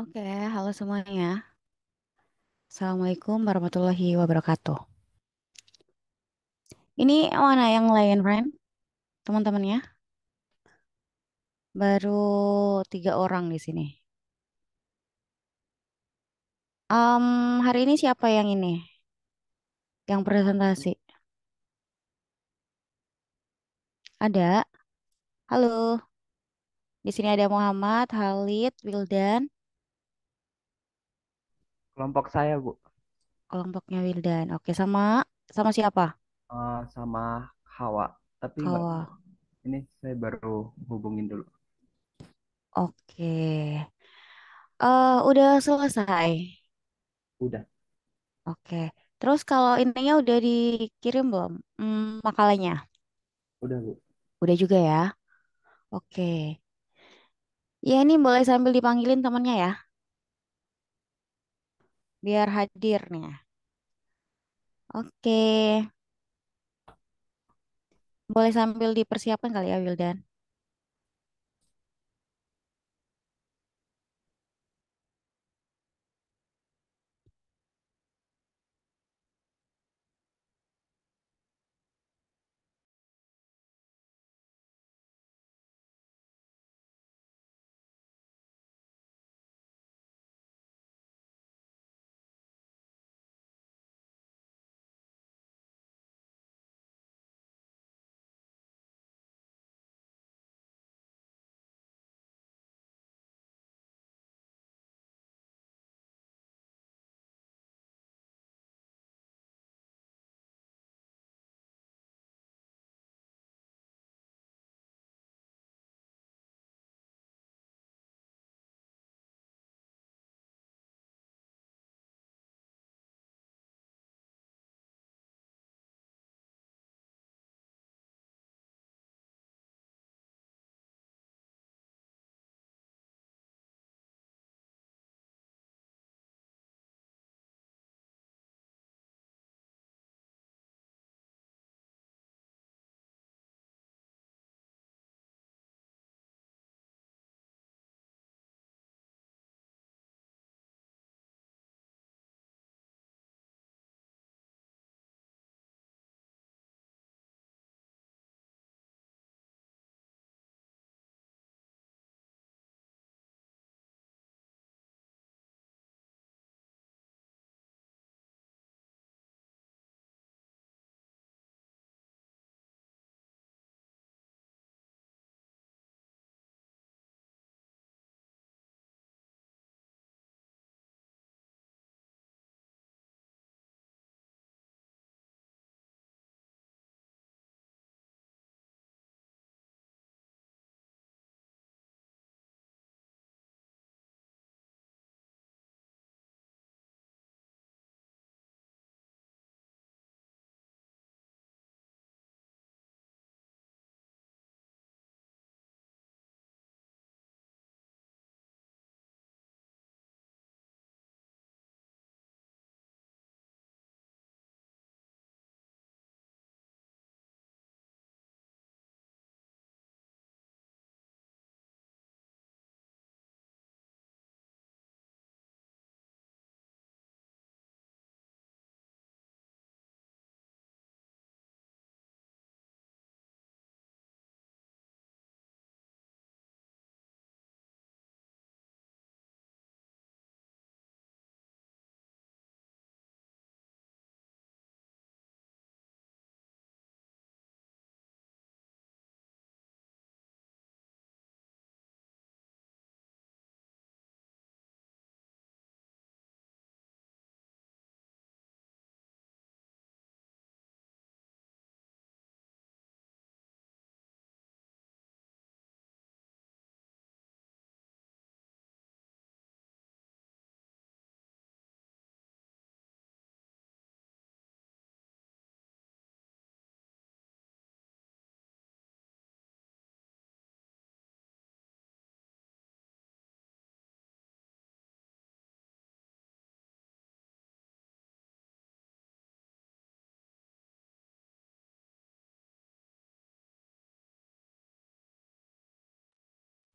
Oke, halo semuanya. Assalamualaikum warahmatullahi wabarakatuh. Ini mana yang lain, friend? Teman-temannya? Baru tiga orang di sini. Um, hari ini siapa yang ini? Yang presentasi? Ada. Halo. Di sini ada Muhammad, Halid, Wildan. Kelompok saya, Bu. Kelompoknya Wildan. Oke, sama sama siapa? uh, sama Hawa. Tapi Mbak, ini saya baru hubungin dulu. Oke. uh, udah selesai. Udah. Oke. Terus kalau intinya udah dikirim belum? Hmm, makalahnya. Udah, Bu. Udah juga ya. Oke. Ya, ini boleh sambil dipanggilin temannya ya biar hadirnya. Oke. Boleh sambil dipersiapkan kali ya Wildan.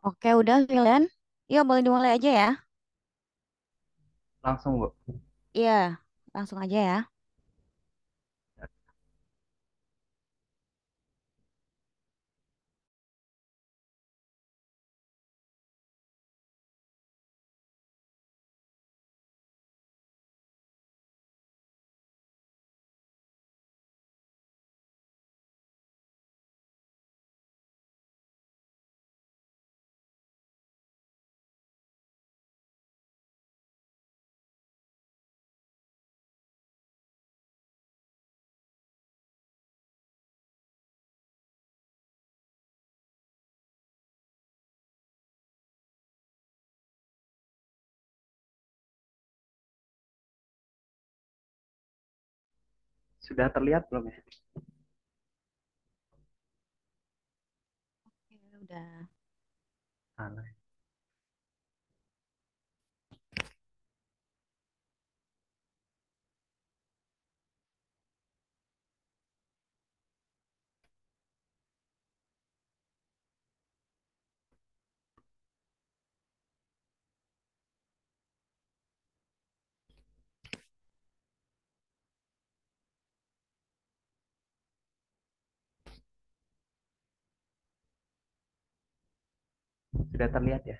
Oke, udah Vilen. Iya, boleh dimulai aja ya. Langsung, Bu. Iya, langsung aja ya. Sudah terlihat belum ya? Oke, udah. Sudah terlihat ya?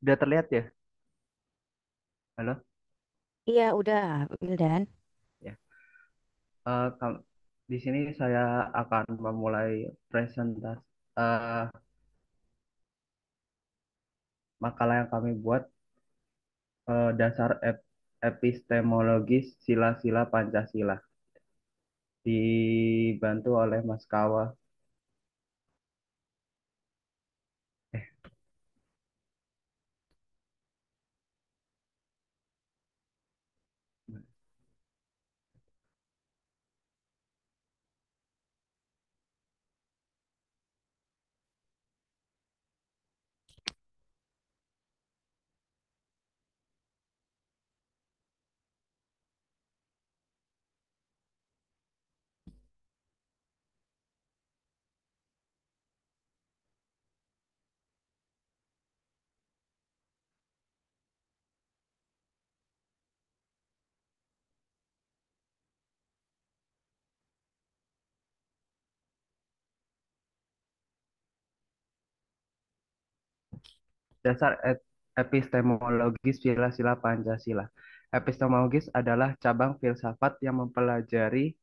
Sudah terlihat ya? Halo? Iya, udah, Wildan. Ya. Eh, di sini saya akan memulai presentasi uh, makalah yang kami buat uh, dasar ep- epistemologis sila-sila Pancasila dibantu oleh Mas Kawa. Dasar epistemologis sila-sila Pancasila. Epistemologis adalah cabang filsafat yang mempelajari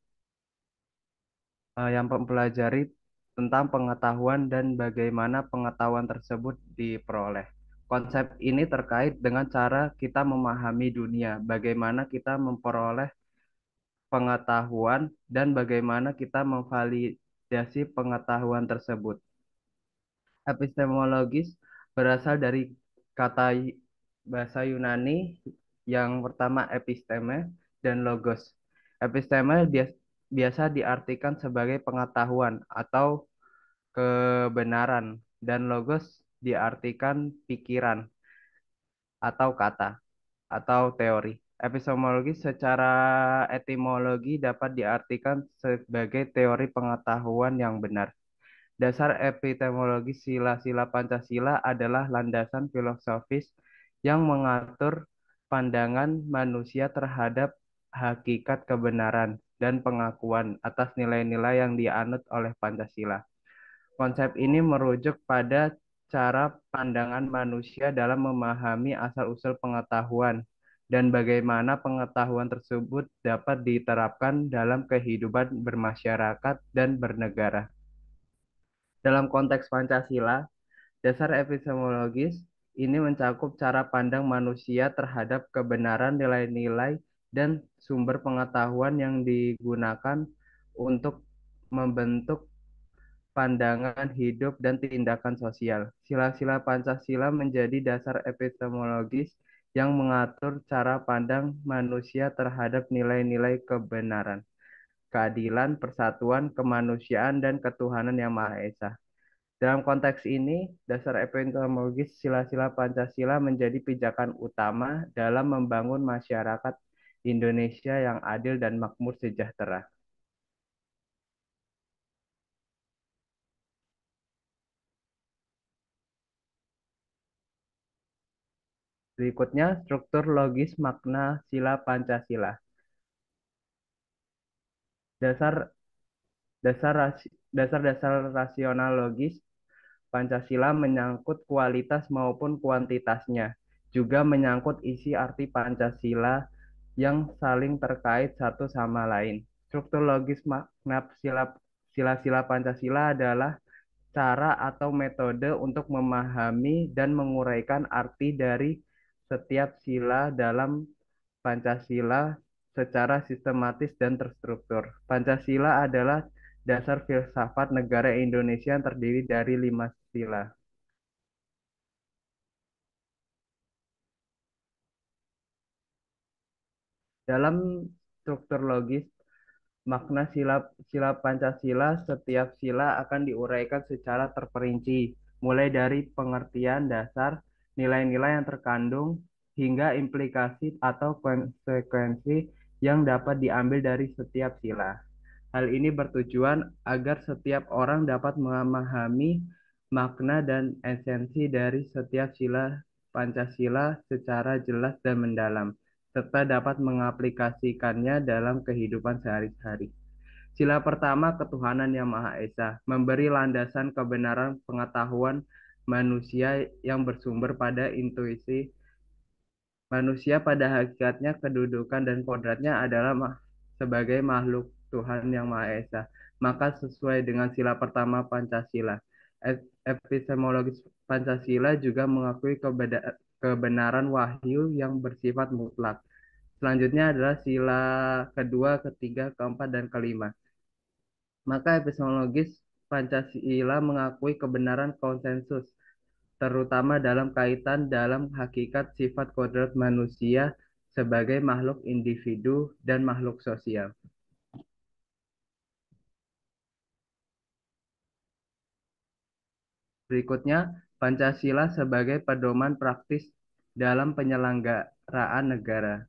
eh, yang mempelajari tentang pengetahuan dan bagaimana pengetahuan tersebut diperoleh. Konsep ini terkait dengan cara kita memahami dunia, bagaimana kita memperoleh pengetahuan dan bagaimana kita memvalidasi pengetahuan tersebut. Epistemologis berasal dari kata bahasa Yunani yang pertama episteme dan logos. Episteme biasa diartikan sebagai pengetahuan atau kebenaran dan logos diartikan pikiran atau kata atau teori. Epistemologi secara etimologi dapat diartikan sebagai teori pengetahuan yang benar. Dasar epistemologi sila-sila Pancasila adalah landasan filosofis yang mengatur pandangan manusia terhadap hakikat kebenaran dan pengakuan atas nilai-nilai yang dianut oleh Pancasila. Konsep ini merujuk pada cara pandangan manusia dalam memahami asal-usul pengetahuan dan bagaimana pengetahuan tersebut dapat diterapkan dalam kehidupan bermasyarakat dan bernegara. Dalam konteks Pancasila, dasar epistemologis ini mencakup cara pandang manusia terhadap kebenaran nilai-nilai dan sumber pengetahuan yang digunakan untuk membentuk pandangan hidup dan tindakan sosial. Sila-sila Pancasila menjadi dasar epistemologis yang mengatur cara pandang manusia terhadap nilai-nilai kebenaran keadilan, persatuan, kemanusiaan, dan ketuhanan yang Maha Esa. Dalam konteks ini, dasar epistemologis sila-sila Pancasila menjadi pijakan utama dalam membangun masyarakat Indonesia yang adil dan makmur sejahtera. Berikutnya, struktur logis makna sila Pancasila dasar dasar dasar-dasar rasional logis Pancasila menyangkut kualitas maupun kuantitasnya, juga menyangkut isi arti Pancasila yang saling terkait satu sama lain. Struktur logis makna sila-sila sila Pancasila adalah cara atau metode untuk memahami dan menguraikan arti dari setiap sila dalam Pancasila secara sistematis dan terstruktur. Pancasila adalah dasar filsafat negara Indonesia yang terdiri dari lima sila. Dalam struktur logis, makna sila, sila Pancasila, setiap sila akan diuraikan secara terperinci, mulai dari pengertian dasar, nilai-nilai yang terkandung, hingga implikasi atau konsekuensi yang dapat diambil dari setiap sila. Hal ini bertujuan agar setiap orang dapat memahami makna dan esensi dari setiap sila Pancasila secara jelas dan mendalam, serta dapat mengaplikasikannya dalam kehidupan sehari-hari. Sila pertama, ketuhanan yang Maha Esa, memberi landasan kebenaran pengetahuan manusia yang bersumber pada intuisi Manusia pada hakikatnya kedudukan dan kodratnya adalah ma sebagai makhluk Tuhan Yang Maha Esa. Maka sesuai dengan sila pertama Pancasila, epistemologis Pancasila juga mengakui kebenaran wahyu yang bersifat mutlak. Selanjutnya adalah sila kedua, ketiga, keempat, dan kelima. Maka epistemologis Pancasila mengakui kebenaran konsensus terutama dalam kaitan dalam hakikat sifat kodrat manusia sebagai makhluk individu dan makhluk sosial. Berikutnya, Pancasila sebagai pedoman praktis dalam penyelenggaraan negara.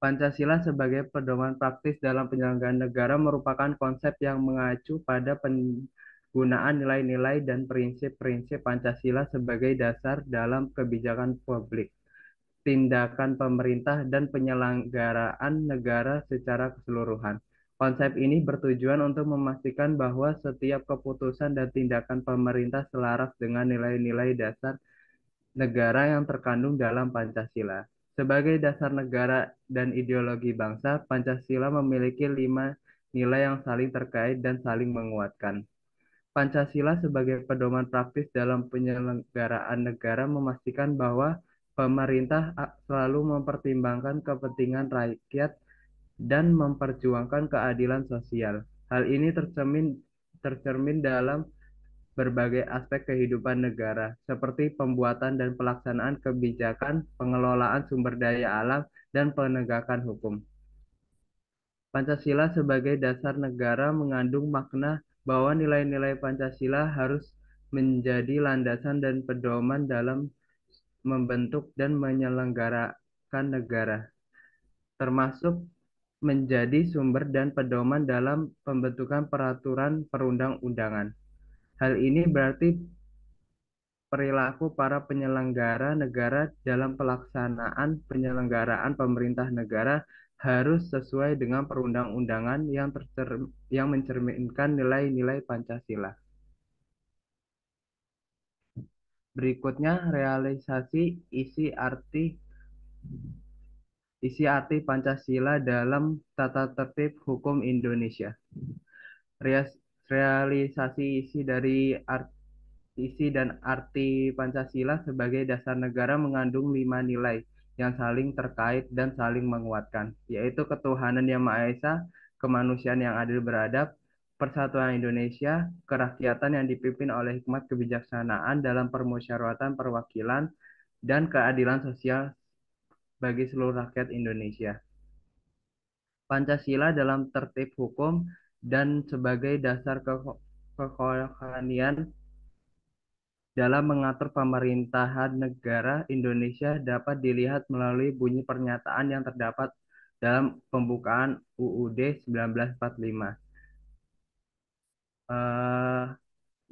Pancasila sebagai pedoman praktis dalam penyelenggaraan negara merupakan konsep yang mengacu pada pen gunaan nilai-nilai dan prinsip-prinsip Pancasila sebagai dasar dalam kebijakan publik, tindakan pemerintah, dan penyelenggaraan negara secara keseluruhan. Konsep ini bertujuan untuk memastikan bahwa setiap keputusan dan tindakan pemerintah selaras dengan nilai-nilai dasar negara yang terkandung dalam Pancasila. Sebagai dasar negara dan ideologi bangsa, Pancasila memiliki lima nilai yang saling terkait dan saling menguatkan. Pancasila sebagai pedoman praktis dalam penyelenggaraan negara memastikan bahwa pemerintah selalu mempertimbangkan kepentingan rakyat dan memperjuangkan keadilan sosial. Hal ini tercermin tercermin dalam berbagai aspek kehidupan negara, seperti pembuatan dan pelaksanaan kebijakan, pengelolaan sumber daya alam, dan penegakan hukum. Pancasila sebagai dasar negara mengandung makna bahwa nilai-nilai Pancasila harus menjadi landasan dan pedoman dalam membentuk dan menyelenggarakan negara, termasuk menjadi sumber dan pedoman dalam pembentukan peraturan perundang-undangan. Hal ini berarti perilaku para penyelenggara negara dalam pelaksanaan penyelenggaraan pemerintah negara harus sesuai dengan perundang-undangan yang yang mencerminkan nilai-nilai Pancasila. Berikutnya realisasi isi arti isi arti Pancasila dalam tata tertib hukum Indonesia. Realisasi isi dari arti isi dan arti Pancasila sebagai dasar negara mengandung lima nilai, yang saling terkait dan saling menguatkan, yaitu ketuhanan yang Maha Esa, kemanusiaan yang adil beradab, persatuan Indonesia, kerakyatan yang dipimpin oleh hikmat kebijaksanaan dalam permusyawaratan perwakilan, dan keadilan sosial bagi seluruh rakyat Indonesia. Pancasila dalam tertib hukum dan sebagai dasar kekokohanian dalam mengatur pemerintahan negara Indonesia dapat dilihat melalui bunyi pernyataan yang terdapat dalam pembukaan UUD 1945 uh,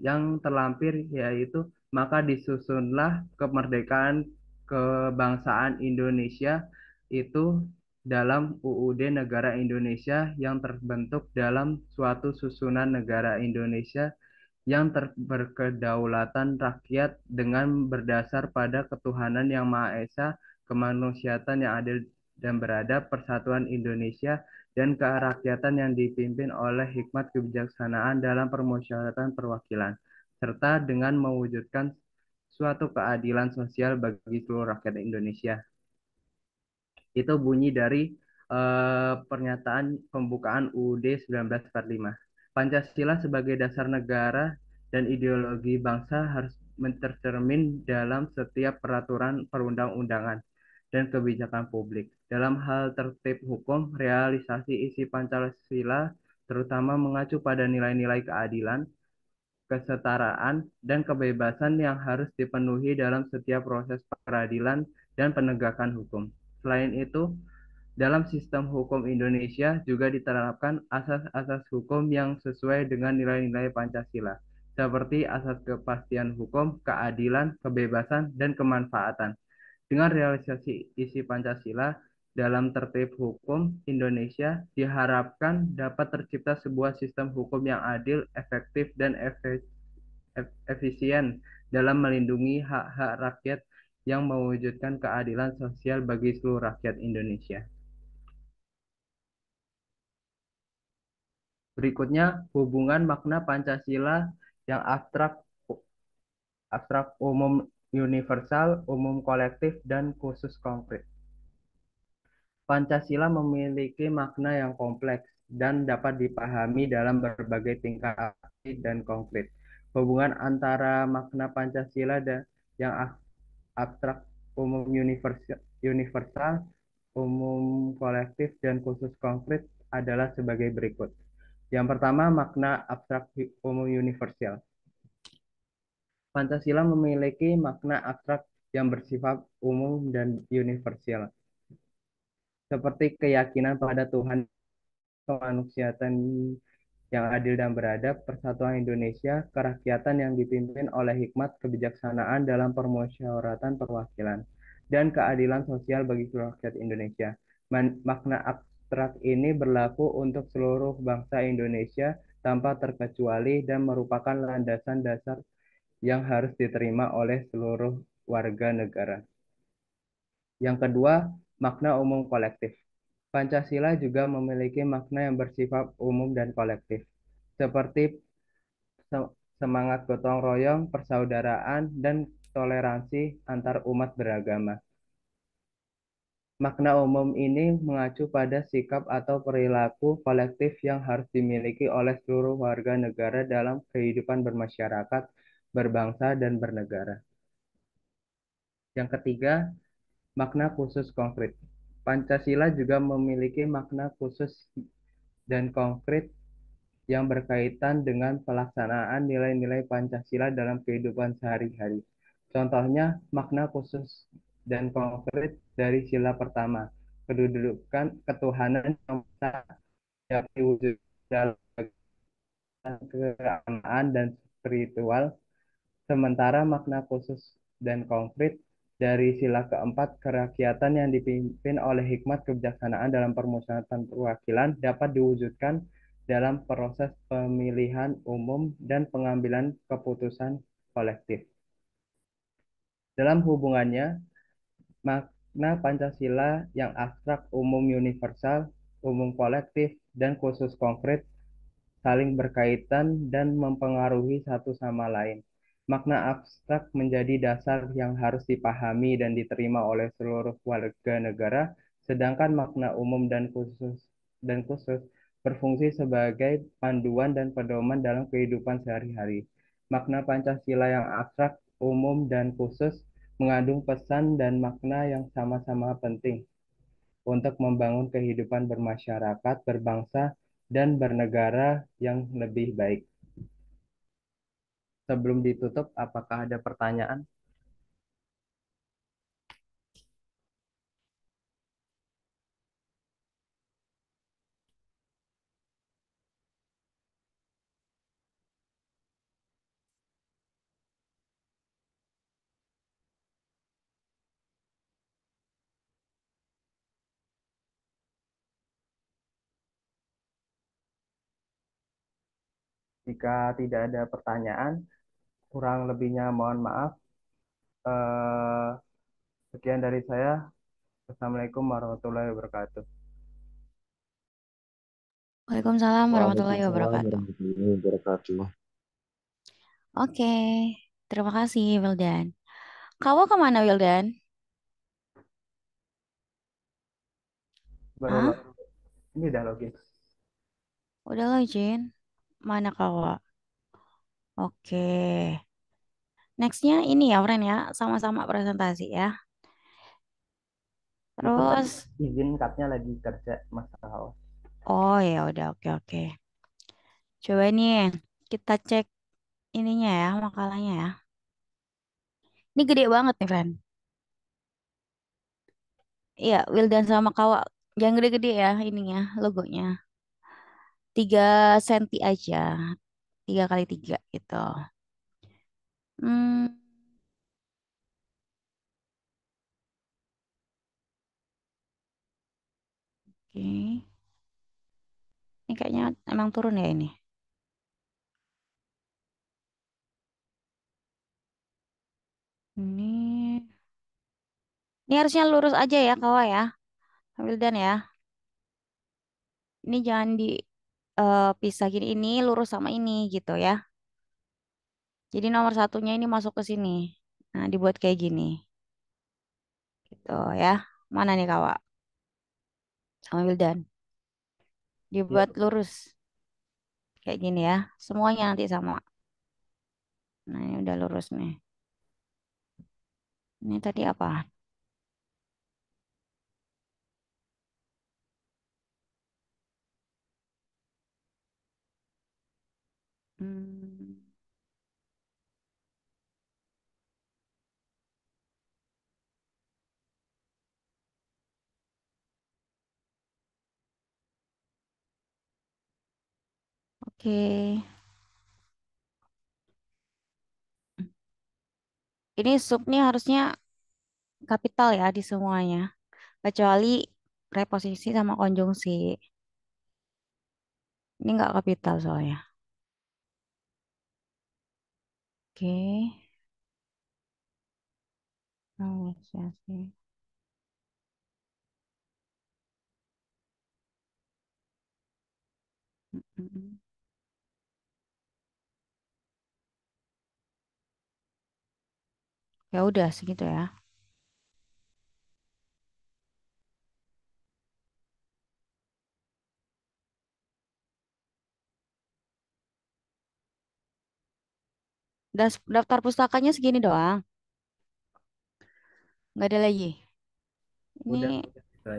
yang terlampir yaitu maka disusunlah kemerdekaan kebangsaan Indonesia itu dalam UUD Negara Indonesia yang terbentuk dalam suatu susunan negara Indonesia yang berkedaulatan rakyat dengan berdasar pada ketuhanan yang Maha Esa, kemanusiaan yang adil dan beradab, persatuan Indonesia, dan kerakyatan yang dipimpin oleh hikmat kebijaksanaan dalam permusyawaratan perwakilan, serta dengan mewujudkan suatu keadilan sosial bagi seluruh rakyat Indonesia. Itu bunyi dari uh, pernyataan pembukaan UUD 1945. Pancasila sebagai dasar negara dan ideologi bangsa harus mencermin dalam setiap peraturan perundang-undangan dan kebijakan publik. Dalam hal tertib hukum, realisasi isi Pancasila terutama mengacu pada nilai-nilai keadilan, kesetaraan, dan kebebasan yang harus dipenuhi dalam setiap proses peradilan dan penegakan hukum. Selain itu, dalam sistem hukum Indonesia juga diterapkan asas-asas hukum yang sesuai dengan nilai-nilai Pancasila, seperti asas kepastian hukum, keadilan, kebebasan, dan kemanfaatan. Dengan realisasi isi Pancasila dalam tertib hukum Indonesia, diharapkan dapat tercipta sebuah sistem hukum yang adil, efektif, dan efisien dalam melindungi hak-hak rakyat yang mewujudkan keadilan sosial bagi seluruh rakyat Indonesia. Berikutnya hubungan makna Pancasila yang abstrak abstrak umum universal, umum kolektif dan khusus konkret. Pancasila memiliki makna yang kompleks dan dapat dipahami dalam berbagai tingkat dan konkret. Hubungan antara makna Pancasila dan yang abstrak umum universal, universal umum kolektif dan khusus konkret adalah sebagai berikut. Yang pertama, makna abstrak umum universal. Pancasila memiliki makna abstrak yang bersifat umum dan universal, seperti keyakinan pada Tuhan, kemanusiaan yang adil dan beradab, persatuan Indonesia, kerakyatan yang dipimpin oleh hikmat kebijaksanaan dalam permusyawaratan perwakilan, dan keadilan sosial bagi seluruh rakyat Indonesia. makna ab abstrak ini berlaku untuk seluruh bangsa Indonesia tanpa terkecuali dan merupakan landasan dasar yang harus diterima oleh seluruh warga negara. Yang kedua, makna umum kolektif. Pancasila juga memiliki makna yang bersifat umum dan kolektif, seperti semangat gotong royong, persaudaraan, dan toleransi antar umat beragama. Makna umum ini mengacu pada sikap atau perilaku kolektif yang harus dimiliki oleh seluruh warga negara dalam kehidupan bermasyarakat, berbangsa, dan bernegara. Yang ketiga, makna khusus konkret. Pancasila juga memiliki makna khusus dan konkret yang berkaitan dengan pelaksanaan nilai-nilai Pancasila dalam kehidupan sehari-hari. Contohnya, makna khusus dan konkret dari sila pertama kedudukan ketuhanan yang besar yang dalam keagamaan dan spiritual sementara makna khusus dan konkret dari sila keempat kerakyatan yang dipimpin oleh hikmat kebijaksanaan dalam permusyawaratan perwakilan dapat diwujudkan dalam proses pemilihan umum dan pengambilan keputusan kolektif. Dalam hubungannya, mak makna Pancasila yang abstrak, umum universal, umum kolektif, dan khusus konkret saling berkaitan dan mempengaruhi satu sama lain. Makna abstrak menjadi dasar yang harus dipahami dan diterima oleh seluruh warga negara, sedangkan makna umum dan khusus dan khusus berfungsi sebagai panduan dan pedoman dalam kehidupan sehari-hari. Makna Pancasila yang abstrak, umum, dan khusus mengandung pesan dan makna yang sama-sama penting untuk membangun kehidupan bermasyarakat, berbangsa, dan bernegara yang lebih baik. Sebelum ditutup, apakah ada pertanyaan? Jika tidak ada pertanyaan, kurang lebihnya mohon maaf. Eh, sekian dari saya. Assalamualaikum warahmatullahi wabarakatuh. Waalaikumsalam warahmatullahi wabarakatuh. Oke, terima kasih Wildan. Kamu kemana Wildan? Ini udah login. Udah login. Mana kawa? Oke. Nextnya ini ya, Fren ya. Sama-sama presentasi ya. Terus. Izin katnya lagi kerja, Mas Oh ya udah, oke oke. Coba nih kita cek ininya ya, makalahnya ya. Ini gede banget nih, Fren. Iya, Wildan sama Kawa. Jangan gede-gede ya ininya, logonya tiga senti aja. tiga kali tiga gitu. Hmm. Oke. Ini kayaknya emang turun ya ini. Ini. Ini harusnya lurus aja ya kawa ya. dan ya. Ini jangan di Eh, pisah gini ini lurus sama ini gitu ya. Jadi nomor satunya ini masuk ke sini. Nah, dibuat kayak gini. Gitu ya. Mana nih kawak? Sama Wildan. Dibuat ya. lurus. Kayak gini ya. Semuanya nanti sama. Nah, ini udah lurus nih. Ini tadi apa? Hmm. Oke. Ini subnya harusnya kapital ya di semuanya. Kecuali preposisi sama konjungsi. Ini nggak kapital soalnya. Oke. oke oh, Oke. Ya udah segitu ya. daftar pustakanya segini doang. Nggak ada lagi. Ini gitu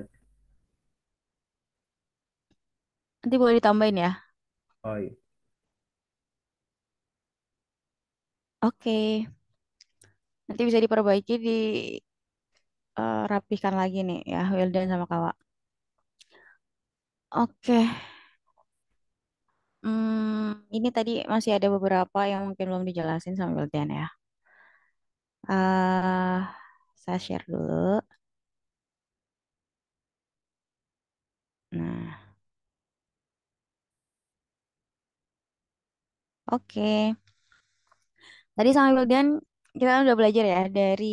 nanti boleh ditambahin ya. Oh iya. Oke. Nanti bisa diperbaiki di uh, eh, rapihkan lagi nih ya Wildan sama Kawa. Oke. Hmm, ini tadi masih ada beberapa yang mungkin belum dijelasin sama Wildan ya. Uh, saya share dulu. Nah, oke. Tadi sama Wildan kita kan udah belajar ya dari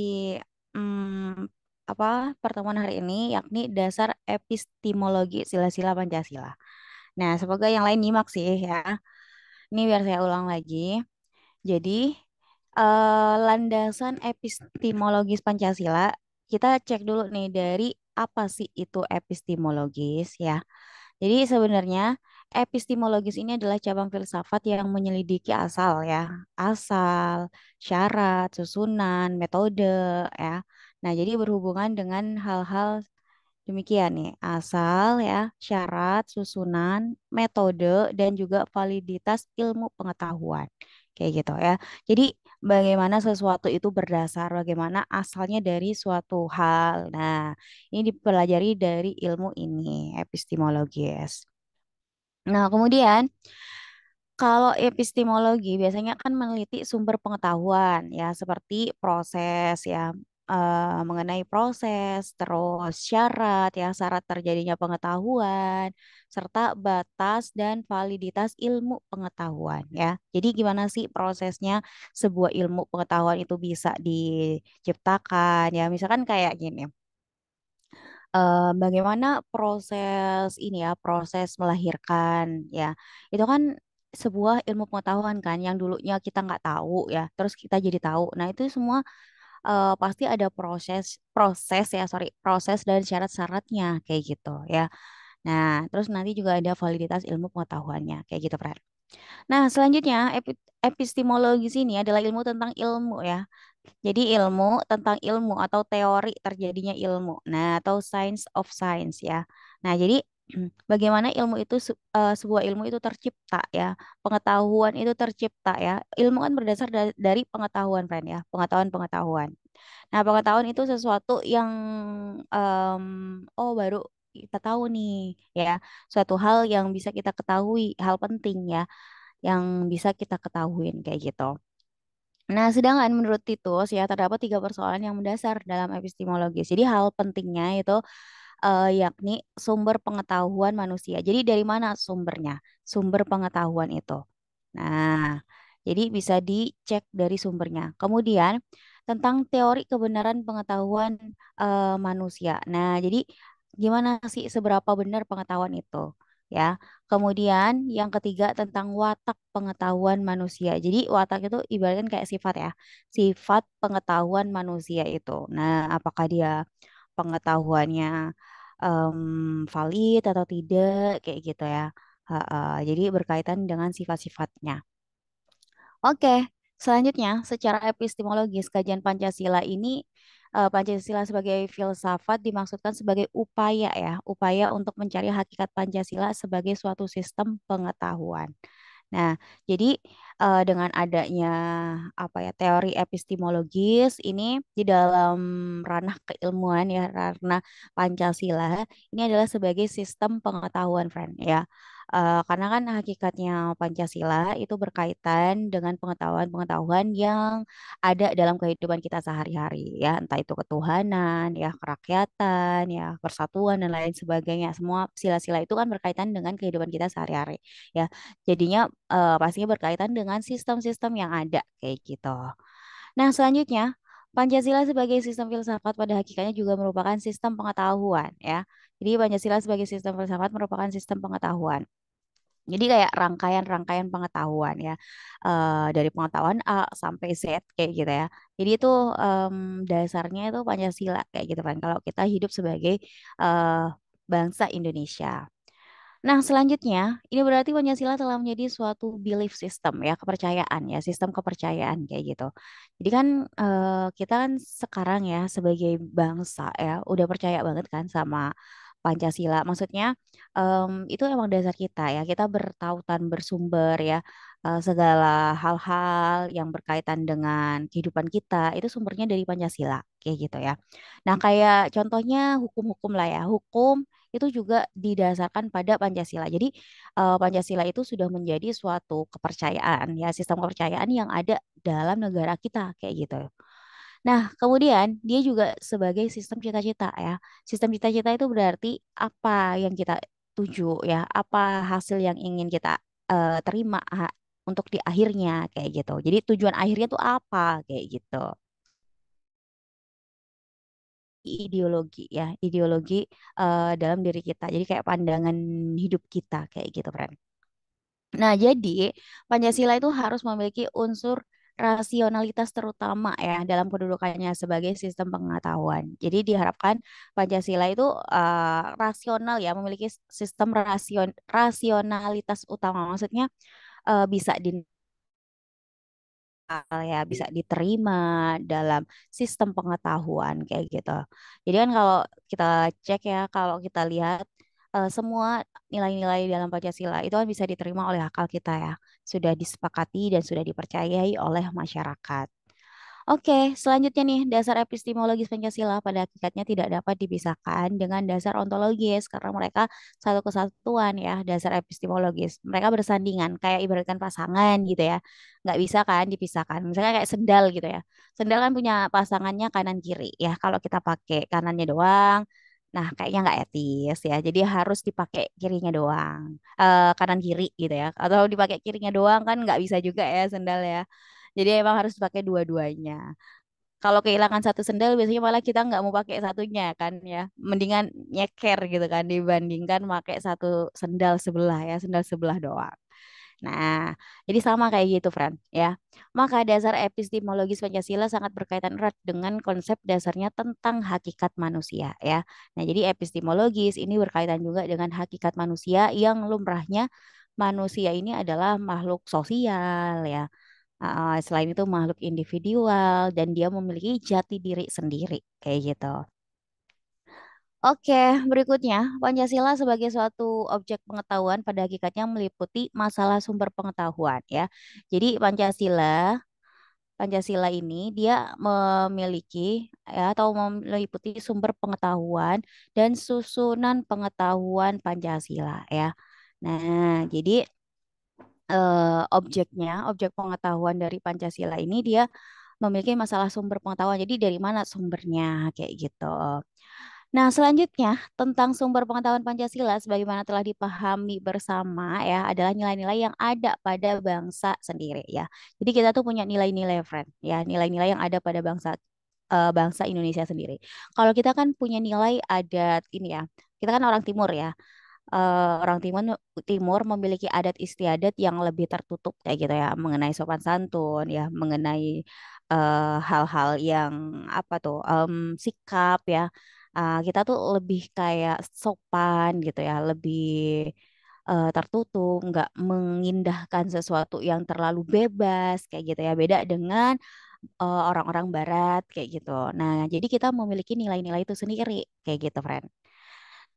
hmm apa pertemuan hari ini yakni dasar epistemologi sila-sila Pancasila. Nah, semoga yang lain nyimak sih ya. Ini biar saya ulang lagi. Jadi, eh, landasan epistemologis Pancasila, kita cek dulu nih dari apa sih itu epistemologis ya. Jadi sebenarnya epistemologis ini adalah cabang filsafat yang menyelidiki asal ya, asal, syarat, susunan, metode ya. Nah, jadi berhubungan dengan hal-hal Demikian nih, asal ya, syarat, susunan, metode, dan juga validitas ilmu pengetahuan. Kayak gitu ya. Jadi bagaimana sesuatu itu berdasar, bagaimana asalnya dari suatu hal. Nah, ini dipelajari dari ilmu ini, epistemologis. Nah, kemudian kalau epistemologi biasanya kan meneliti sumber pengetahuan ya seperti proses ya uh, mengenai proses, terus syarat ya, syarat terjadinya pengetahuan, serta batas dan validitas ilmu pengetahuan ya. Jadi gimana sih prosesnya sebuah ilmu pengetahuan itu bisa diciptakan ya. Misalkan kayak gini. Eh, bagaimana proses ini ya, proses melahirkan ya. Itu kan sebuah ilmu pengetahuan kan yang dulunya kita nggak tahu ya, terus kita jadi tahu. Nah, itu semua uh, pasti ada proses proses ya sorry proses dan syarat-syaratnya kayak gitu ya. Nah terus nanti juga ada validitas ilmu pengetahuannya kayak gitu Fred. Nah selanjutnya epistemologi sini adalah ilmu tentang ilmu ya. Jadi ilmu tentang ilmu atau teori terjadinya ilmu. Nah atau science of science ya. Nah jadi Bagaimana ilmu itu uh, sebuah ilmu itu tercipta ya, pengetahuan itu tercipta ya. Ilmu kan berdasar da dari pengetahuan, friend ya, pengetahuan-pengetahuan. Nah, pengetahuan itu sesuatu yang um, oh baru kita tahu nih ya, suatu hal yang bisa kita ketahui, hal penting ya, yang bisa kita ketahuin kayak gitu. Nah, sedangkan menurut Titus ya terdapat tiga persoalan yang mendasar dalam epistemologi Jadi hal pentingnya itu uh, yakni sumber pengetahuan manusia. Jadi dari mana sumbernya? Sumber pengetahuan itu. Nah, jadi bisa dicek dari sumbernya. Kemudian tentang teori kebenaran pengetahuan uh, manusia. Nah, jadi gimana sih seberapa benar pengetahuan itu? ya. Kemudian yang ketiga tentang watak pengetahuan manusia. Jadi watak itu ibaratkan kayak sifat ya, sifat pengetahuan manusia itu. Nah, apakah dia pengetahuannya um, valid atau tidak kayak gitu ya. Uh, uh, jadi berkaitan dengan sifat-sifatnya. Oke, selanjutnya secara epistemologis kajian Pancasila ini uh, Pancasila sebagai filsafat dimaksudkan sebagai upaya ya, upaya untuk mencari hakikat Pancasila sebagai suatu sistem pengetahuan. Nah, jadi uh, dengan adanya apa ya teori epistemologis ini di dalam ranah keilmuan ya ranah Pancasila ini adalah sebagai sistem pengetahuan friend ya. Uh, karena kan hakikatnya Pancasila itu berkaitan dengan pengetahuan-pengetahuan yang ada dalam kehidupan kita sehari-hari ya, entah itu ketuhanan, ya kerakyatan, ya persatuan dan lain sebagainya. Semua sila-sila itu kan berkaitan dengan kehidupan kita sehari-hari ya. Jadinya uh, pastinya berkaitan dengan sistem-sistem yang ada kayak gitu. Nah, selanjutnya Pancasila sebagai sistem filsafat pada hakikatnya juga merupakan sistem pengetahuan ya. Jadi Pancasila sebagai sistem filsafat merupakan sistem pengetahuan. Jadi kayak rangkaian-rangkaian pengetahuan ya uh, dari pengetahuan A sampai Z kayak gitu ya. Jadi itu um, dasarnya itu Pancasila kayak gitu kan. Kalau kita hidup sebagai uh, bangsa Indonesia. Nah, selanjutnya, ini berarti Pancasila telah menjadi suatu belief system ya, kepercayaan ya, sistem kepercayaan kayak gitu. Jadi kan eh, kita kan sekarang ya sebagai bangsa ya udah percaya banget kan sama Pancasila. Maksudnya um, itu emang dasar kita ya. Kita bertautan bersumber ya uh, segala hal-hal yang berkaitan dengan kehidupan kita itu sumbernya dari Pancasila kayak gitu ya. Nah kayak contohnya hukum-hukum lah ya. Hukum itu juga didasarkan pada Pancasila. Jadi uh, Pancasila itu sudah menjadi suatu kepercayaan ya sistem kepercayaan yang ada dalam negara kita kayak gitu. Nah, kemudian dia juga sebagai sistem cita-cita ya. Sistem cita-cita itu berarti apa yang kita tuju ya, apa hasil yang ingin kita uh, terima untuk di akhirnya kayak gitu. Jadi tujuan akhirnya tuh apa kayak gitu ideologi ya, ideologi uh, dalam diri kita. Jadi kayak pandangan hidup kita kayak gitu, Pren. Nah, jadi Pancasila itu harus memiliki unsur rasionalitas terutama ya dalam kedudukannya sebagai sistem pengetahuan. Jadi diharapkan Pancasila itu uh, rasional ya, memiliki sistem rasion rasionalitas utama. Maksudnya uh, bisa din ya bisa iya. diterima dalam sistem pengetahuan kayak gitu. Jadi kan kalau kita cek ya kalau kita lihat uh, semua nilai-nilai dalam Pancasila itu kan bisa diterima oleh akal kita ya, sudah disepakati dan sudah dipercayai oleh masyarakat. Oke, selanjutnya nih, dasar epistemologis Pancasila pada hakikatnya tidak dapat dipisahkan dengan dasar ontologis karena mereka satu kesatuan ya, dasar epistemologis. Mereka bersandingan, kayak ibaratkan pasangan gitu ya. Nggak bisa kan dipisahkan. Misalnya kayak sendal gitu ya. Sendal kan punya pasangannya kanan kiri ya. Kalau kita pakai kanannya doang, Nah, kayaknya nggak etis ya. Jadi harus dipakai kirinya doang, eh, kanan kiri gitu ya. Atau dipakai kirinya doang kan nggak bisa juga ya sendal ya. Jadi emang harus pakai dua-duanya. Kalau kehilangan satu sendal biasanya malah kita nggak mau pakai satunya kan ya. Mendingan nyeker gitu kan dibandingkan pakai satu sendal sebelah ya, sendal sebelah doang. Nah, jadi sama kayak gitu, friend ya. Maka dasar epistemologis Pancasila sangat berkaitan erat dengan konsep dasarnya tentang hakikat manusia, ya. Nah, jadi epistemologis ini berkaitan juga dengan hakikat manusia yang lumrahnya manusia ini adalah makhluk sosial, ya selain itu makhluk individual dan dia memiliki jati diri sendiri kayak gitu. Oke, berikutnya Pancasila sebagai suatu objek pengetahuan pada hakikatnya meliputi masalah sumber pengetahuan ya. Jadi Pancasila Pancasila ini dia memiliki ya, atau meliputi sumber pengetahuan dan susunan pengetahuan Pancasila ya. Nah, jadi uh, objeknya, objek pengetahuan dari Pancasila ini dia memiliki masalah sumber pengetahuan. Jadi dari mana sumbernya kayak gitu. Nah, selanjutnya tentang sumber pengetahuan Pancasila sebagaimana telah dipahami bersama ya adalah nilai-nilai yang ada pada bangsa sendiri ya. Jadi kita tuh punya nilai-nilai friend ya, nilai-nilai yang ada pada bangsa uh, bangsa Indonesia sendiri. Kalau kita kan punya nilai adat ini ya. Kita kan orang timur ya uh, orang timur timur memiliki adat istiadat yang lebih tertutup kayak gitu ya mengenai sopan santun ya mengenai eh, hal-hal uh, yang apa tuh um, sikap ya uh, kita tuh lebih kayak sopan gitu ya lebih uh, tertutup, nggak mengindahkan sesuatu yang terlalu bebas kayak gitu ya. Beda dengan orang-orang uh, orang -orang Barat kayak gitu. Nah, jadi kita memiliki nilai-nilai itu sendiri kayak gitu, friend.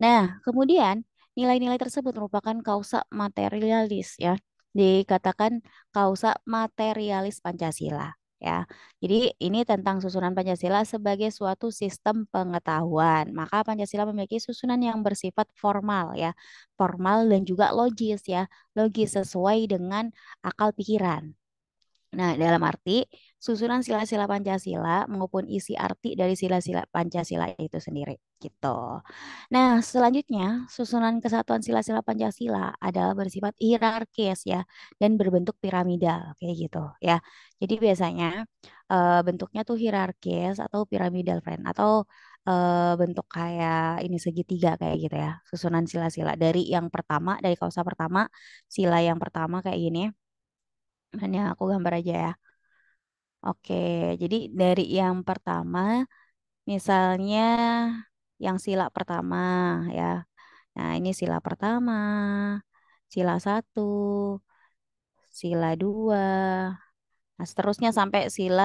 Nah, kemudian nilai-nilai tersebut merupakan kausa materialis ya. Dikatakan kausa materialis Pancasila ya. Jadi ini tentang susunan Pancasila sebagai suatu sistem pengetahuan. Maka Pancasila memiliki susunan yang bersifat formal ya, formal dan juga logis ya, logis sesuai dengan akal pikiran. Nah, dalam arti susunan sila-sila Pancasila maupun isi arti dari sila-sila Pancasila itu sendiri gitu. Nah, selanjutnya susunan kesatuan sila-sila Pancasila adalah bersifat hierarkis ya dan berbentuk piramidal kayak gitu ya. Jadi biasanya e, bentuknya tuh hierarkis atau piramidal friend atau e, bentuk kayak ini segitiga kayak gitu ya. Susunan sila-sila dari yang pertama dari kausa pertama sila yang pertama kayak gini. Hanya aku gambar aja ya. Oke, jadi dari yang pertama misalnya yang sila pertama ya. Nah, ini sila pertama, sila satu, sila dua, nah, seterusnya sampai sila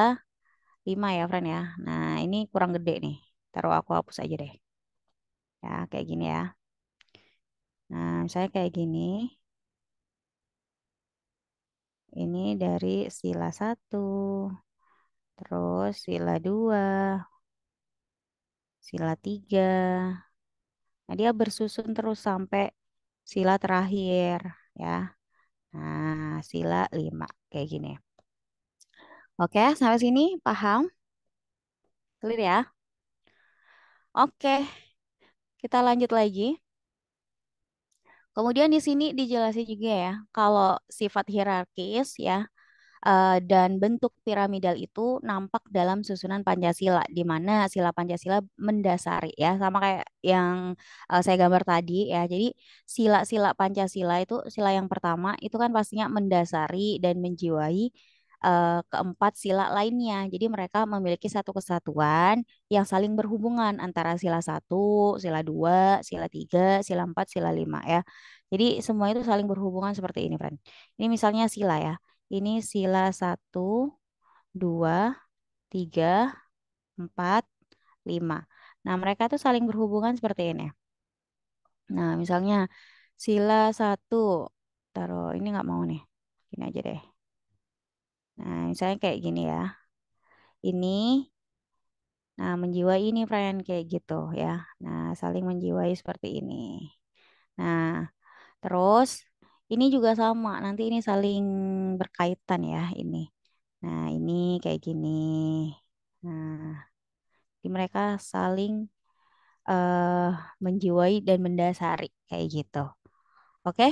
lima ya, friend ya. Nah, ini kurang gede nih. Taruh aku hapus aja deh. Ya, kayak gini ya. Nah, saya kayak gini. Ini dari sila satu, terus sila dua, sila tiga. Nah, dia bersusun terus sampai sila terakhir ya. Nah, sila lima kayak gini. Oke, sampai sini paham? Clear ya? Oke. Kita lanjut lagi. Kemudian di sini dijelasin juga ya, kalau sifat hierarkis ya, Eh, dan bentuk piramidal itu nampak dalam susunan Pancasila di mana sila Pancasila mendasari ya sama kayak yang uh, saya gambar tadi ya. Jadi sila-sila Pancasila itu sila yang pertama itu kan pastinya mendasari dan menjiwai uh, keempat sila lainnya. Jadi mereka memiliki satu kesatuan yang saling berhubungan antara sila satu, sila dua, sila tiga, sila empat, sila lima ya. Jadi semua itu saling berhubungan seperti ini, friend Ini misalnya sila ya. Ini sila 1, 2, 3, 4, 5. Nah, mereka tuh saling berhubungan seperti ini. Ya. Nah, misalnya sila 1. Taruh, ini nggak mau nih. Gini aja deh. Nah, misalnya kayak gini ya. Ini Nah, menjiwai ini friend, kayak gitu ya. Nah, saling menjiwai seperti ini. Nah, terus ini juga sama, nanti ini saling berkaitan ya ini. Nah, ini kayak gini. Nah, di mereka saling uh, menjiwai dan mendasari kayak gitu. Oke?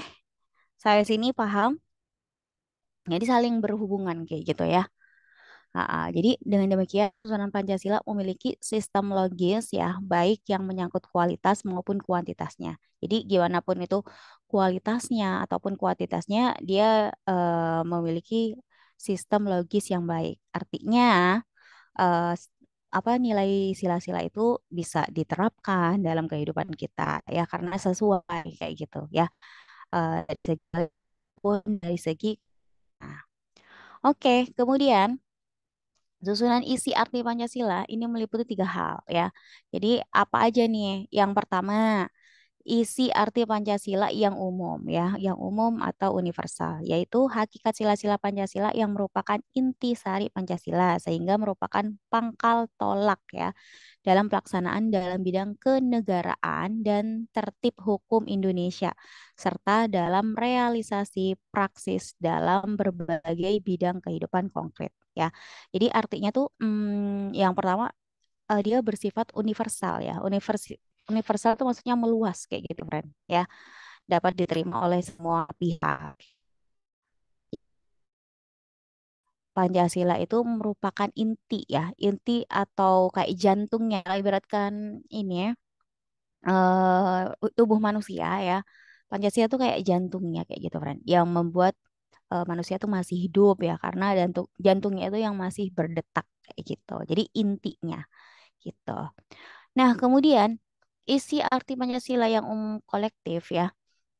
Saya sini paham? Jadi saling berhubungan kayak gitu ya. Aa, jadi dengan demikian susunan Pancasila memiliki sistem logis ya, baik yang menyangkut kualitas maupun kuantitasnya. Jadi gimana pun itu kualitasnya ataupun kuantitasnya dia uh, memiliki sistem logis yang baik. Artinya uh, apa nilai sila-sila itu bisa diterapkan dalam kehidupan kita ya karena sesuai kayak gitu ya uh, dari segi dari segi nah. Oke, kemudian Susunan isi arti Pancasila ini meliputi tiga hal ya. Jadi apa aja nih? Yang pertama, isi arti Pancasila yang umum ya, yang umum atau universal, yaitu hakikat sila-sila Pancasila yang merupakan inti sari Pancasila sehingga merupakan pangkal tolak ya dalam pelaksanaan dalam bidang kenegaraan dan tertib hukum Indonesia serta dalam realisasi praksis dalam berbagai bidang kehidupan konkret ya. Jadi artinya tuh hmm, yang pertama eh, dia bersifat universal ya universal universal itu maksudnya meluas kayak gitu Ren ya dapat diterima oleh semua pihak Pancasila itu merupakan inti ya inti atau kayak jantungnya ibaratkan ini ya eh, tubuh manusia ya Pancasila itu kayak jantungnya kayak gitu Ren yang membuat eh, manusia itu masih hidup ya karena jantung jantungnya itu yang masih berdetak kayak gitu jadi intinya gitu Nah, kemudian isi arti Pancasila yang umum kolektif ya.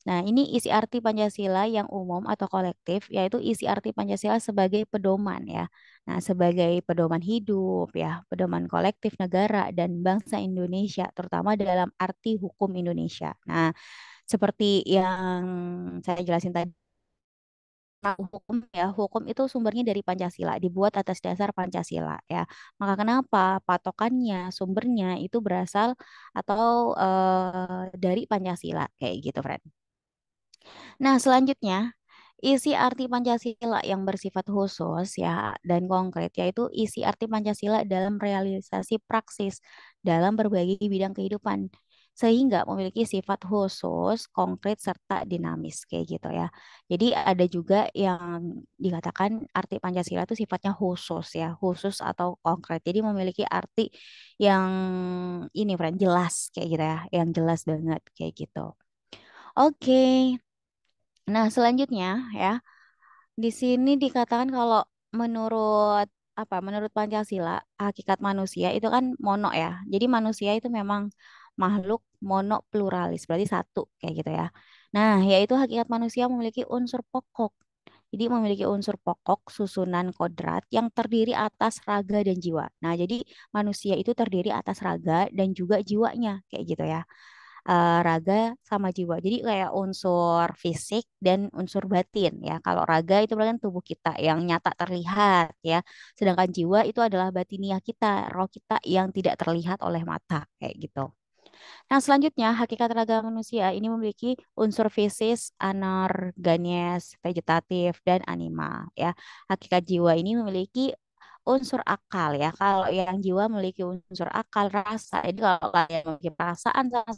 Nah, ini isi arti Pancasila yang umum atau kolektif, yaitu isi arti Pancasila sebagai pedoman ya. Nah, sebagai pedoman hidup ya, pedoman kolektif negara dan bangsa Indonesia, terutama dalam arti hukum Indonesia. Nah, seperti yang saya jelasin tadi hukum ya, hukum itu sumbernya dari Pancasila, dibuat atas dasar Pancasila ya. Maka kenapa patokannya, sumbernya itu berasal atau uh, dari Pancasila kayak gitu, Fred. Nah, selanjutnya isi arti Pancasila yang bersifat khusus ya dan konkret yaitu isi arti Pancasila dalam realisasi praksis dalam berbagai bidang kehidupan sehingga memiliki sifat khusus, konkret serta dinamis kayak gitu ya. Jadi ada juga yang dikatakan arti Pancasila itu sifatnya khusus ya, khusus atau konkret. Jadi memiliki arti yang ini friend jelas kayak gitu ya, yang jelas banget kayak gitu. Oke. Nah, selanjutnya ya. Di sini dikatakan kalau menurut apa menurut Pancasila hakikat manusia itu kan mono ya jadi manusia itu memang makhluk monopluralis, berarti satu kayak gitu ya. Nah, yaitu hakikat manusia memiliki unsur pokok. Jadi memiliki unsur pokok susunan kodrat yang terdiri atas raga dan jiwa. Nah, jadi manusia itu terdiri atas raga dan juga jiwanya kayak gitu ya. Uh, raga sama jiwa. Jadi kayak unsur fisik dan unsur batin ya. Kalau raga itu berarti kan tubuh kita yang nyata terlihat ya. Sedangkan jiwa itu adalah batiniah kita, roh kita yang tidak terlihat oleh mata kayak gitu. Nah, selanjutnya hakikat ragam manusia ini memiliki unsur fisis, anorganis, vegetatif, dan anima. Ya, hakikat jiwa ini memiliki unsur akal ya. Kalau yang jiwa memiliki unsur akal, rasa. Jadi kalau kalian memiliki perasaan sama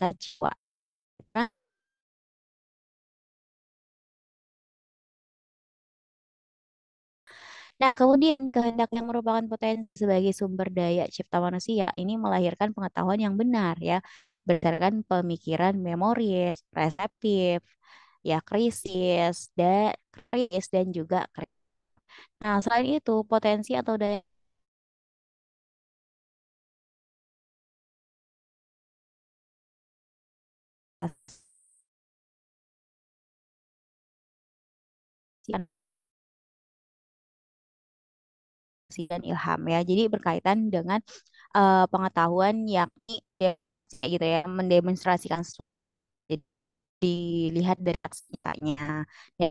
ke jiwa Nah, kemudian kehendak yang merupakan potensi sebagai sumber daya cipta manusia ini melahirkan pengetahuan yang benar ya, berdasarkan pemikiran memori, reseptif, ya krisis dan krisis dan juga krisis. Nah, selain itu potensi atau daya Thank inspirasi dan ilham ya. Jadi berkaitan dengan uh, pengetahuan yakni ya, gitu ya, mendemonstrasikan dilihat dari aksinya Ya,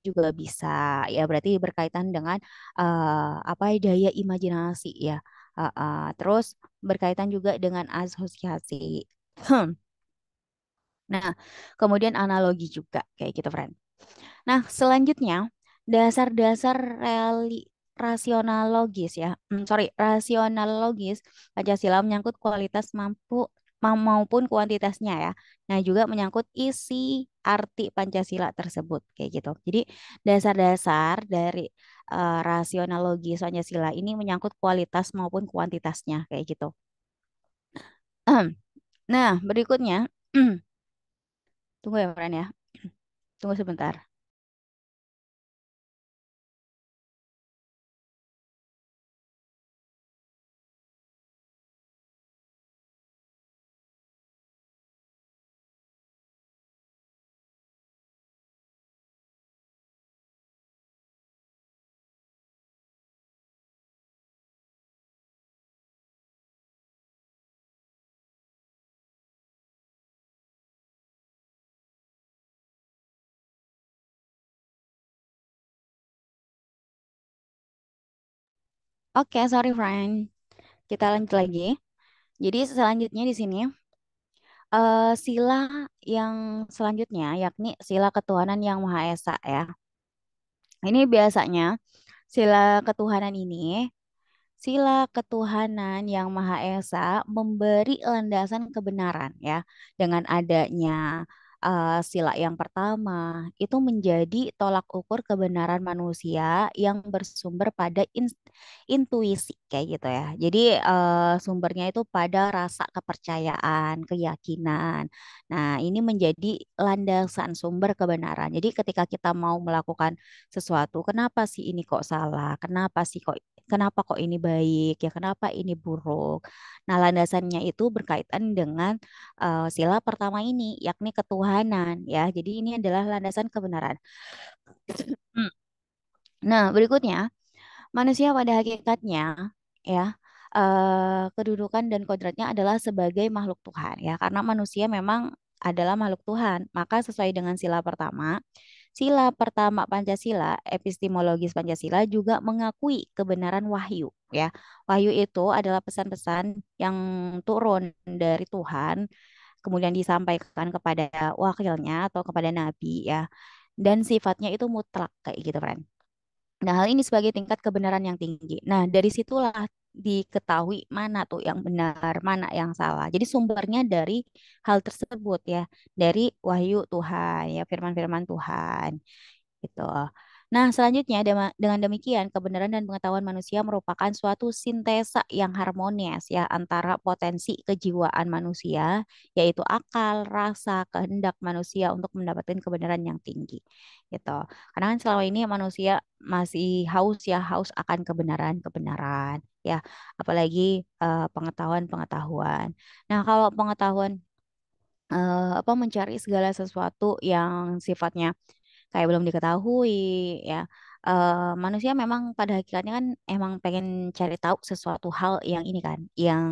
juga bisa ya berarti berkaitan dengan uh, apa ya, daya imajinasi ya. Uh, uh, terus berkaitan juga dengan asosiasi. Hmm. Nah, kemudian analogi juga kayak gitu, friend. Nah, selanjutnya dasar-dasar reali rasional logis ya. Hmm, sorry, rasional logis Pancasila menyangkut kualitas mampu maupun kuantitasnya ya. Nah, juga menyangkut isi arti Pancasila tersebut kayak gitu. Jadi dasar-dasar dari uh, eh, logis Pancasila ini menyangkut kualitas maupun kuantitasnya kayak gitu. Nah, berikutnya tunggu ya Fran ya. Tunggu sebentar. Oke, okay, sorry friend. Kita lanjut lagi. Jadi selanjutnya di sini uh, sila yang selanjutnya yakni sila ketuhanan yang Maha Esa ya. Ini biasanya sila ketuhanan ini sila ketuhanan yang Maha Esa memberi landasan kebenaran ya dengan adanya uh, sila yang pertama itu menjadi tolak ukur kebenaran manusia yang bersumber pada in, intuisi kayak gitu ya. Jadi uh, sumbernya itu pada rasa kepercayaan, keyakinan. Nah, ini menjadi landasan sumber kebenaran. Jadi ketika kita mau melakukan sesuatu, kenapa sih ini kok salah? Kenapa sih kok kenapa kok ini baik, ya kenapa ini buruk. Nah, landasannya itu berkaitan dengan uh, sila pertama ini, yakni ketuhanan, ya. Jadi ini adalah landasan kebenaran. nah, berikutnya manusia pada hakikatnya, ya, uh, kedudukan dan kodratnya adalah sebagai makhluk Tuhan, ya. Karena manusia memang adalah makhluk Tuhan, maka sesuai dengan sila pertama, Sila pertama Pancasila, epistemologis Pancasila juga mengakui kebenaran wahyu ya. Wahyu itu adalah pesan-pesan yang turun dari Tuhan kemudian disampaikan kepada wakilnya atau kepada nabi ya. Dan sifatnya itu mutlak kayak gitu, friend. Nah, hal ini sebagai tingkat kebenaran yang tinggi. Nah, dari situlah diketahui mana tuh yang benar, mana yang salah. Jadi sumbernya dari hal tersebut ya, dari wahyu Tuhan ya, firman-firman Tuhan. Gitu. Nah, selanjutnya dengan demikian kebenaran dan pengetahuan manusia merupakan suatu sintesa yang harmonis ya antara potensi kejiwaan manusia yaitu akal, rasa, kehendak manusia untuk mendapatkan kebenaran yang tinggi. Gitu. Karena kan selama ini manusia masih haus ya haus akan kebenaran-kebenaran ya apalagi pengetahuan-pengetahuan. nah, kalau pengetahuan uh, apa mencari segala sesuatu yang sifatnya kayak belum diketahui ya. Uh, manusia memang pada hakikatnya kan emang pengen cari tahu sesuatu hal yang ini kan, yang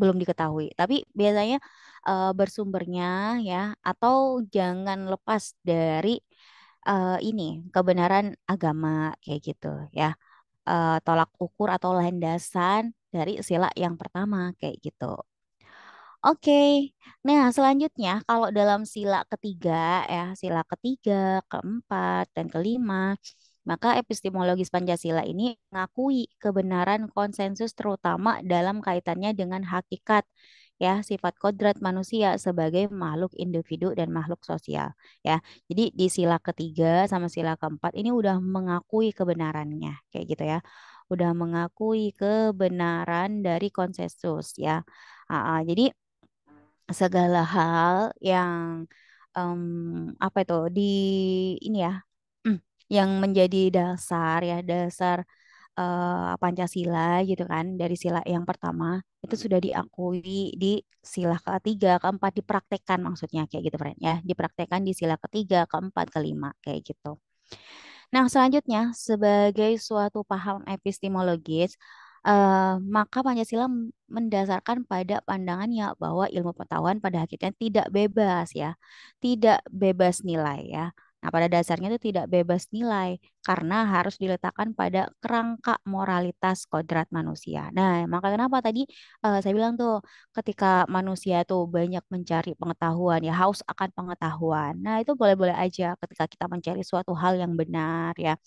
belum diketahui. Tapi biasanya uh, bersumbernya ya atau jangan lepas dari uh, ini kebenaran agama kayak gitu ya uh, tolak ukur atau landasan dari sila yang pertama kayak gitu. Oke, okay. nah selanjutnya kalau dalam sila ketiga ya sila ketiga, keempat dan kelima maka epistemologis Pancasila ini mengakui kebenaran konsensus terutama dalam kaitannya dengan hakikat ya sifat kodrat manusia sebagai makhluk individu dan makhluk sosial ya. Jadi di sila ketiga sama sila keempat ini udah mengakui kebenarannya kayak gitu ya. Udah mengakui kebenaran dari konsensus ya. Aa, jadi segala hal yang um, apa itu di ini ya hmm, yang menjadi dasar ya dasar uh, Pancasila gitu kan dari sila yang pertama itu hmm. sudah diakui di sila ketiga keempat dipraktekkan maksudnya kayak gitu friend ya dipraktekkan di sila ketiga keempat kelima kayak gitu nah selanjutnya sebagai suatu paham epistemologis uh, maka Pancasila mendasarkan pada pandangannya bahwa ilmu pengetahuan pada hakikatnya tidak bebas ya tidak bebas nilai ya Nah, pada dasarnya itu tidak bebas nilai karena harus diletakkan pada kerangka moralitas kodrat manusia. Nah, maka kenapa tadi uh, saya bilang tuh ketika manusia tuh banyak mencari pengetahuan ya haus akan pengetahuan. Nah, itu boleh-boleh aja ketika kita mencari suatu hal yang benar ya,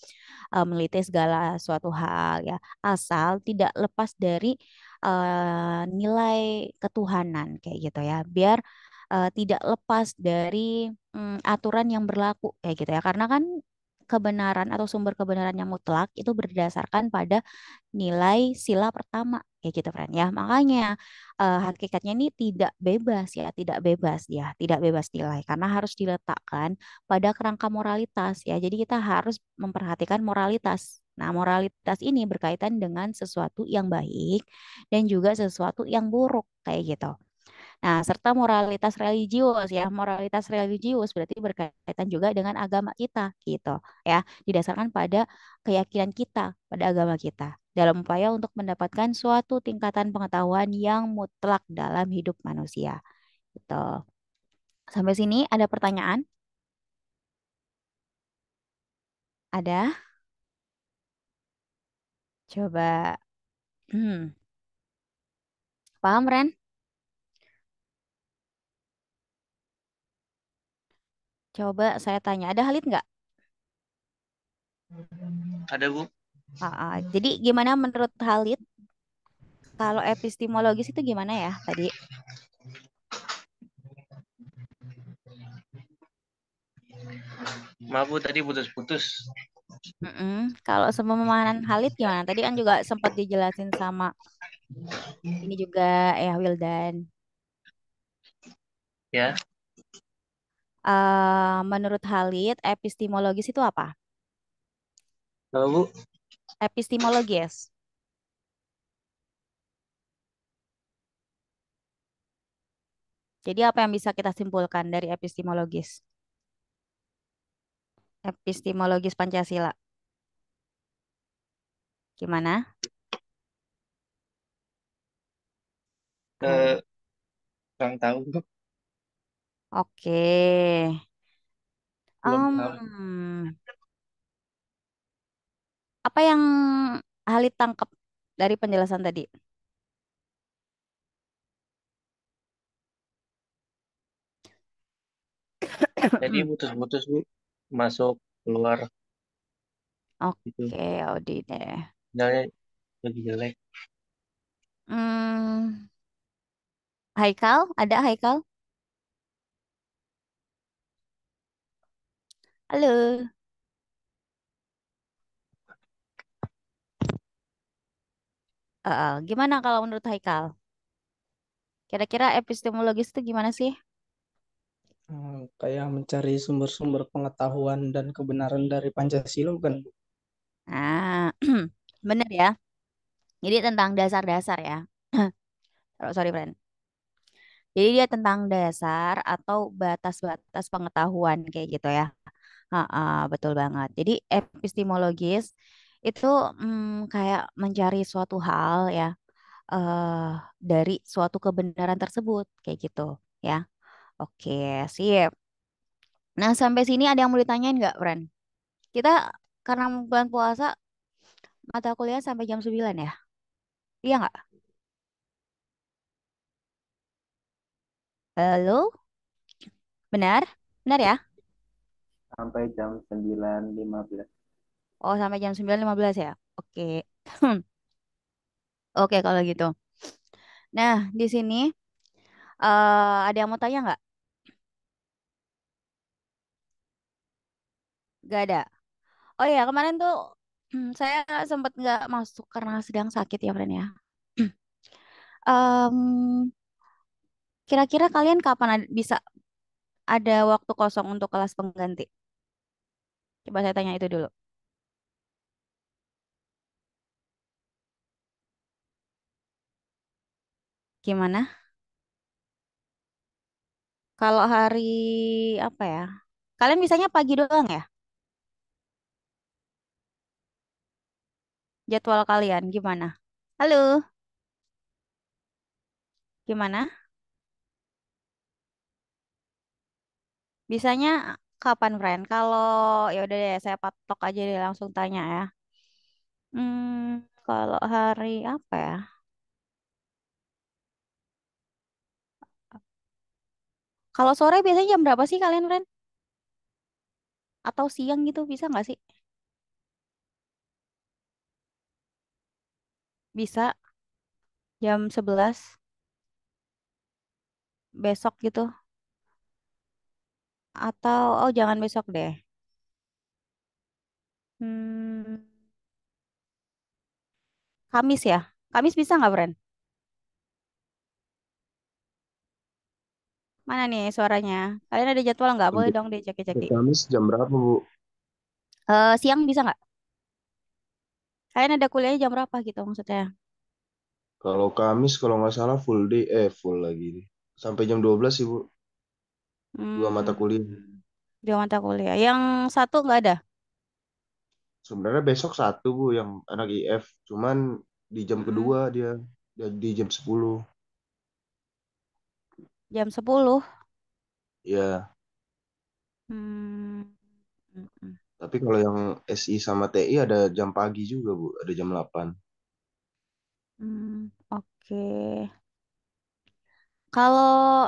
uh, eh, meliti segala suatu hal ya, asal tidak lepas dari uh, nilai ketuhanan kayak gitu ya. Biar uh, tidak lepas dari um, aturan yang berlaku kayak gitu ya karena kan kebenaran atau sumber kebenaran yang mutlak itu berdasarkan pada nilai sila pertama kayak gitu friend ya makanya uh, hakikatnya ini tidak bebas ya tidak bebas ya tidak bebas nilai karena harus diletakkan pada kerangka moralitas ya jadi kita harus memperhatikan moralitas nah moralitas ini berkaitan dengan sesuatu yang baik dan juga sesuatu yang buruk kayak gitu Nah, serta moralitas religius ya. Moralitas religius berarti berkaitan juga dengan agama kita gitu ya. Didasarkan pada keyakinan kita pada agama kita dalam upaya untuk mendapatkan suatu tingkatan pengetahuan yang mutlak dalam hidup manusia. Gitu. Sampai sini ada pertanyaan? Ada? Coba. Hmm. Paham, Ren? Coba saya tanya, ada Halid nggak? Ada Bu. Ah, ah. jadi gimana menurut Halid? Kalau epistemologis itu gimana ya tadi? Maaf Bu, tadi putus-putus. Mm -mm. Kalau pemahaman Halid gimana? Tadi kan juga sempat dijelasin sama ini juga ya Wildan. Ya. Eh, menurut Halid, epistemologis itu apa? Halo, Bu? Epistemologis. Jadi apa yang bisa kita simpulkan dari epistemologis? Epistemologis Pancasila. Gimana? Eh, kurang tahu. bu. Oke. Belum tahu. apa yang Halid tangkap dari penjelasan tadi? Jadi putus-putus Bu. Masuk keluar gitu. Oke, Audi deh. Sinyalnya lagi jelek. Hmm, Haikal, ada Haikal? Halo. Uh, gimana kalau menurut Haikal? Kira-kira epistemologis itu gimana sih? Hmm, kayak mencari sumber-sumber pengetahuan dan kebenaran dari Pancasila bukan? Ah, benar ya. Jadi tentang dasar-dasar ya. Oh, sorry, friend. Jadi dia tentang dasar atau batas-batas pengetahuan kayak gitu ya. -ha, betul banget. Jadi epistemologis itu hmm, kayak mencari suatu hal ya eh dari suatu kebenaran tersebut kayak gitu ya. Oke, siap Nah, sampai sini ada yang mau ditanyain nggak, Ren? Kita karena bulan puasa mata kuliah sampai jam 9 ya. Iya nggak? Halo? Benar? Benar ya? sampai jam 9.15. Oh, sampai jam 9.15 ya? Oke. Oke, kalau gitu. Nah, di sini uh, ada yang mau tanya nggak? Gak ada. Oh iya, kemarin tuh saya sempat nggak masuk karena sedang sakit ya, friend ya. kira kira-kira kalian kapan bisa ada waktu kosong untuk kelas pengganti? Coba saya tanya itu dulu. Gimana? Kalau hari apa ya? Kalian bisanya pagi doang ya? Jadwal kalian gimana? Halo, gimana? Bisanya kapan, friend? Kalau ya udah deh, saya patok aja deh langsung tanya ya. Hmm, kalau hari apa ya? Kalau sore biasanya jam berapa sih kalian, friend? Atau siang gitu bisa nggak sih? Bisa jam sebelas besok gitu. Atau oh jangan besok deh. Hmm, Kamis ya. Kamis bisa nggak, Bren? Mana nih suaranya? Kalian ada jadwal nggak? Boleh dong deh jaki jaki Kamis jam berapa, Bu? Uh, siang bisa nggak? Kalian ada kuliahnya jam berapa gitu maksudnya? Kalau Kamis kalau nggak salah full day eh full lagi nih. Sampai jam 12 sih, Bu. Dua mata hmm. kuliah. dua mata kuliah. Yang satu nggak ada. Sebenarnya besok satu Bu yang anak IF, cuman di jam mm kedua dia, di jam sepuluh. Jam sepuluh? Ya, Hmm, tapi kalau yang SI sama TI ada jam pagi juga Bu, ada jam delapan. Hmm, oke. Kalau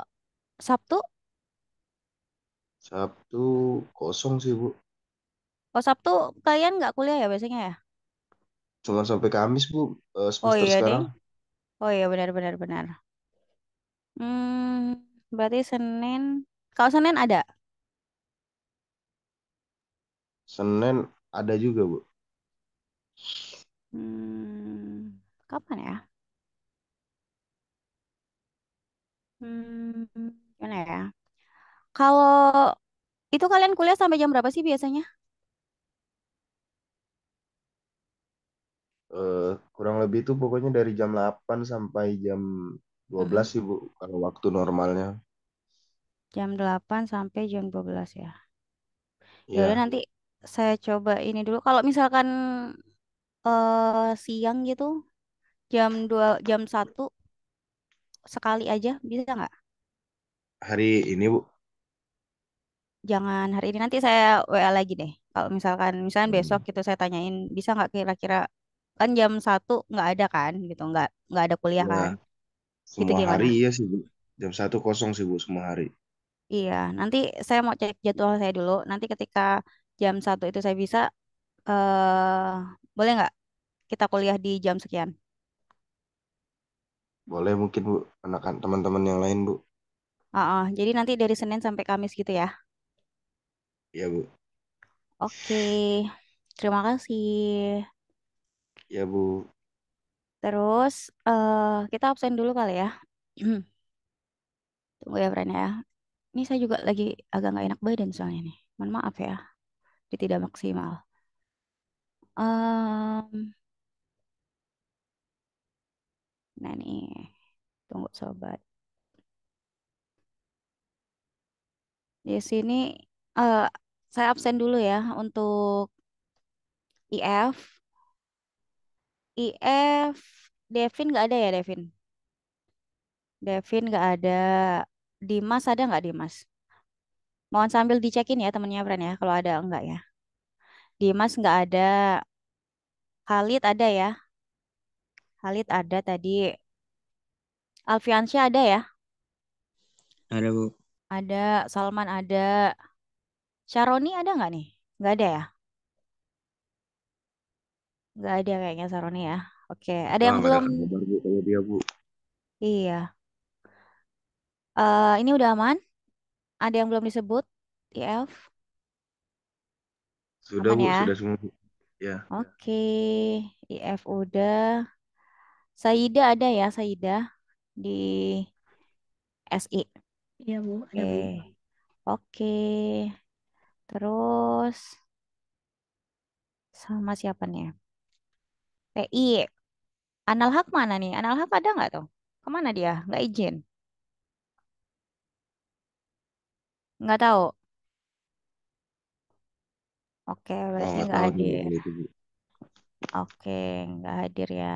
Sabtu? Sabtu kosong sih, Bu. Oh, Sabtu kalian nggak kuliah ya biasanya ya? Cuma sampai Kamis, Bu, eh, Oh semester iya deh. sekarang. Oh iya benar-benar benar. Hmm, berarti Senin. Kalau Senin ada? Senin ada juga, Bu. Hmm, kapan ya? Hmm, gimana ya? Kalau itu kalian kuliah sampai jam berapa sih biasanya? Eh, kurang lebih itu pokoknya dari jam 8 sampai jam 12 sih Bu, kalau waktu normalnya. Jam 8 sampai jam 12 ya. Ya Yaudah iya. nanti saya coba ini dulu. Kalau misalkan eh, siang gitu jam 2 jam 1 sekali aja bisa nggak? Hari ini Bu, jangan hari ini nanti saya WA lagi deh. Kalau misalkan misalkan hmm. besok gitu saya tanyain bisa nggak kira-kira kan jam satu nggak ada kan gitu nggak nggak ada kuliah iya. kan? Gitu semua gitu gimana? hari iya sih bu. Jam satu kosong sih bu semua hari. Iya nanti saya mau cek jadwal saya dulu. Nanti ketika jam satu itu saya bisa eh boleh nggak kita kuliah di jam sekian? Boleh mungkin bu anak teman-teman yang lain bu. Uh -uh. Jadi nanti dari Senin sampai Kamis gitu ya? Ya Bu. Oke. Terima kasih. Ya Bu. Terus uh, kita absen dulu kali ya. Tunggu ya, Fren ya. Ini saya juga lagi agak nggak enak badan soalnya nih. Mohon maaf ya. Jadi tidak maksimal. Um, nah nih. Tunggu sobat. Di sini uh, saya absen dulu ya untuk IF. IF Devin nggak ada ya Devin? Devin nggak ada. Dimas ada nggak Dimas? Mohon sambil dicekin ya temennya Brand ya kalau ada enggak ya. Dimas nggak ada. Khalid ada ya. Khalid ada tadi. Alfiansyah ada ya? Ada Bu. Ada. Salman ada. Sharoni ada nggak nih? Nggak ada ya? Nggak ada kayaknya Sharoni ya. Oke, ada Wah, yang belum? bu kalau dia bu. Iya. Uh, ini udah aman? Ada yang belum disebut? IF? Sudah Aman bu, ya? sudah semua bu. Ya, ya. Oke, IF udah. Saida ada ya, Saida di SI. Iya Bu, Iya. Bu. Oke. Terus sama siapa nih? Ya? PI. Anal Hak mana nih? Anal Analhak ada nggak tuh? Kemana dia? Nggak izin. Nggak tahu. Oke, berarti nggak hadir. Oke, nggak hadir ya.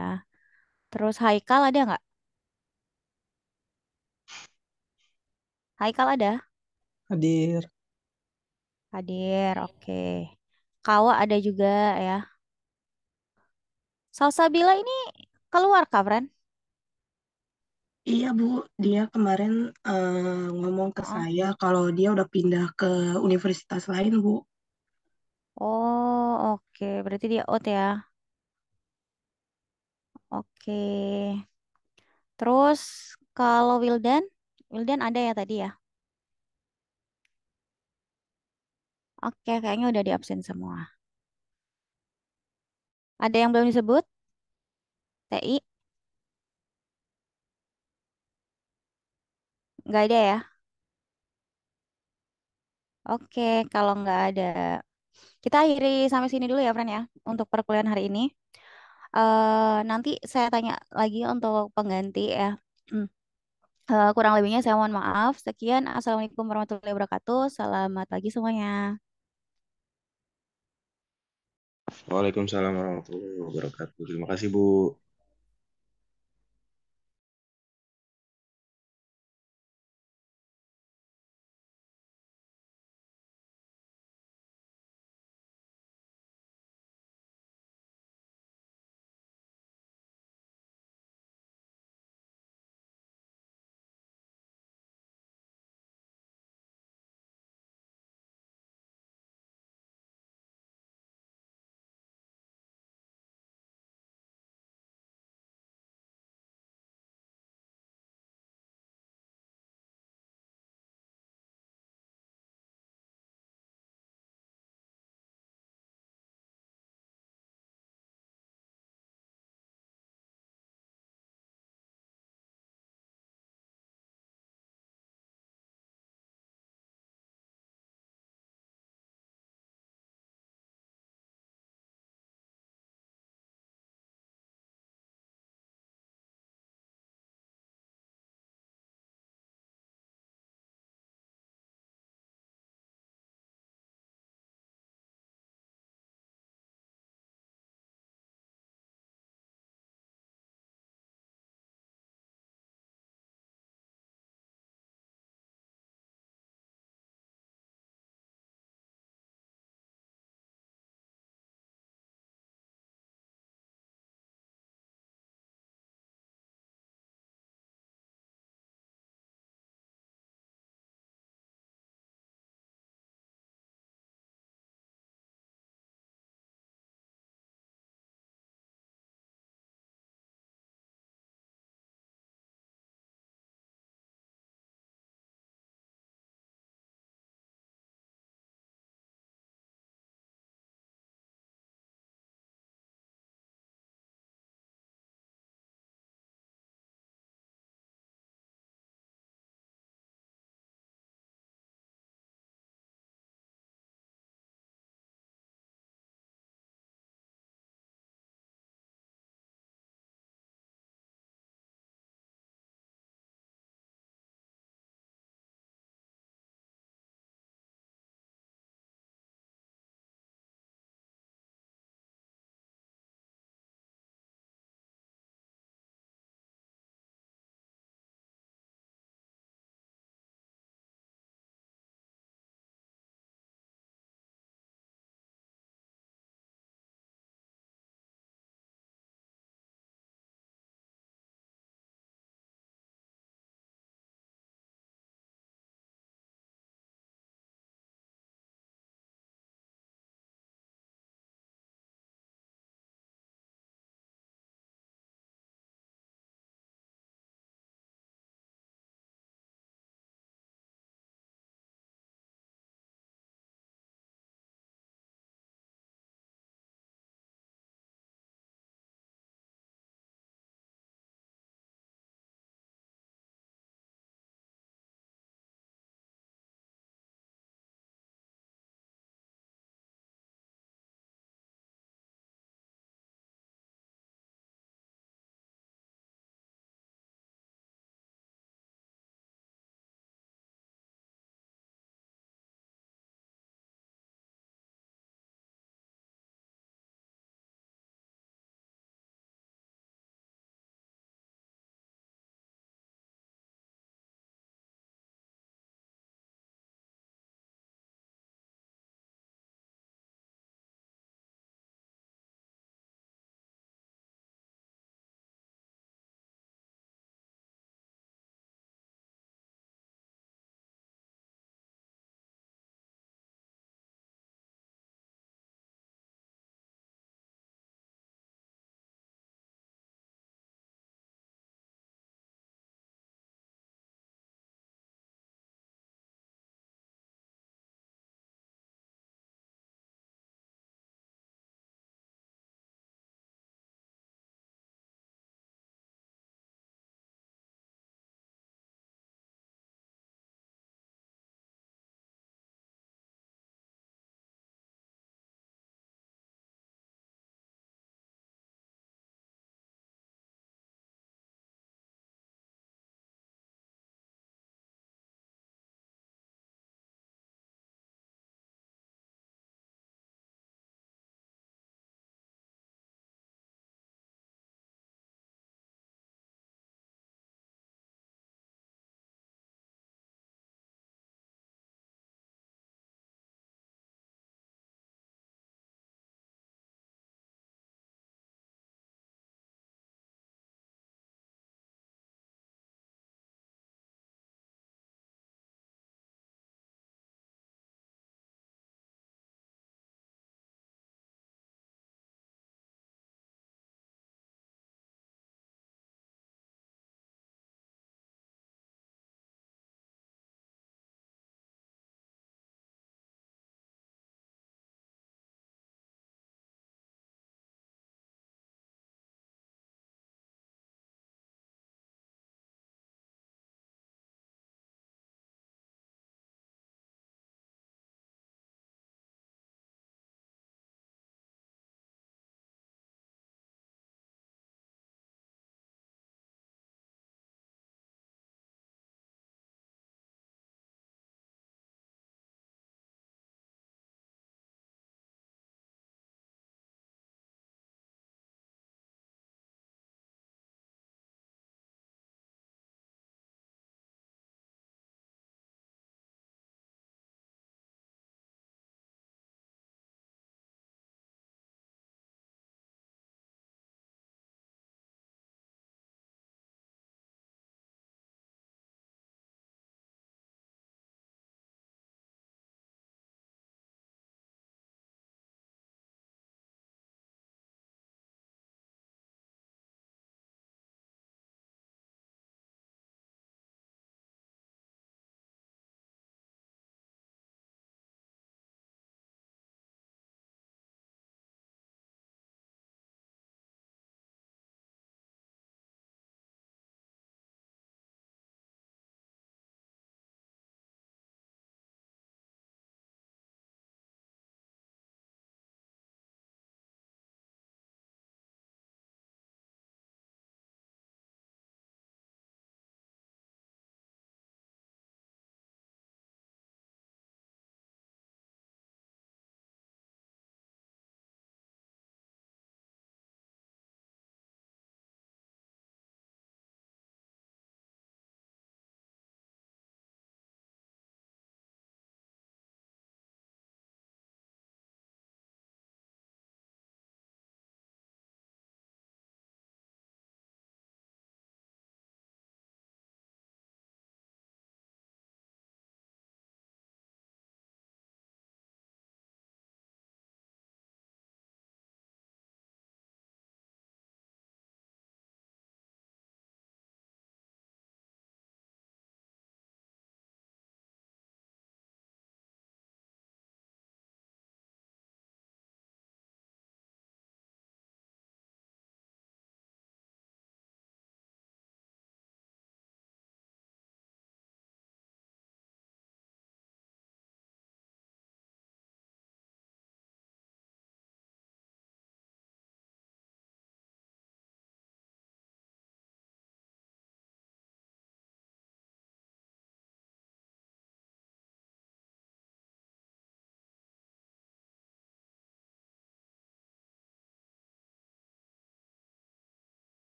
Terus Haikal ada nggak? Haikal ada? Hadir. Hadir, oke. Kawa ada juga ya. Salsabila ini keluar, Kak Iya, Bu. Dia kemarin uh, ngomong ke oh. saya kalau dia udah pindah ke universitas lain, Bu. oh oke. Berarti dia out ya. Oke. Terus kalau Wildan, Wildan ada ya tadi ya? Oke, kayaknya udah di absen semua. Ada yang belum disebut? TI? Nggak ada ya? Oke, kalau nggak ada, kita akhiri sampai sini dulu ya, Fran ya, untuk perkuliahan hari ini. Uh, nanti saya tanya lagi untuk pengganti ya. Uh, kurang lebihnya saya mohon maaf. Sekian, Assalamualaikum warahmatullahi wabarakatuh. Selamat pagi semuanya. Waalaikumsalam warahmatullahi wabarakatuh. Terima kasih Bu.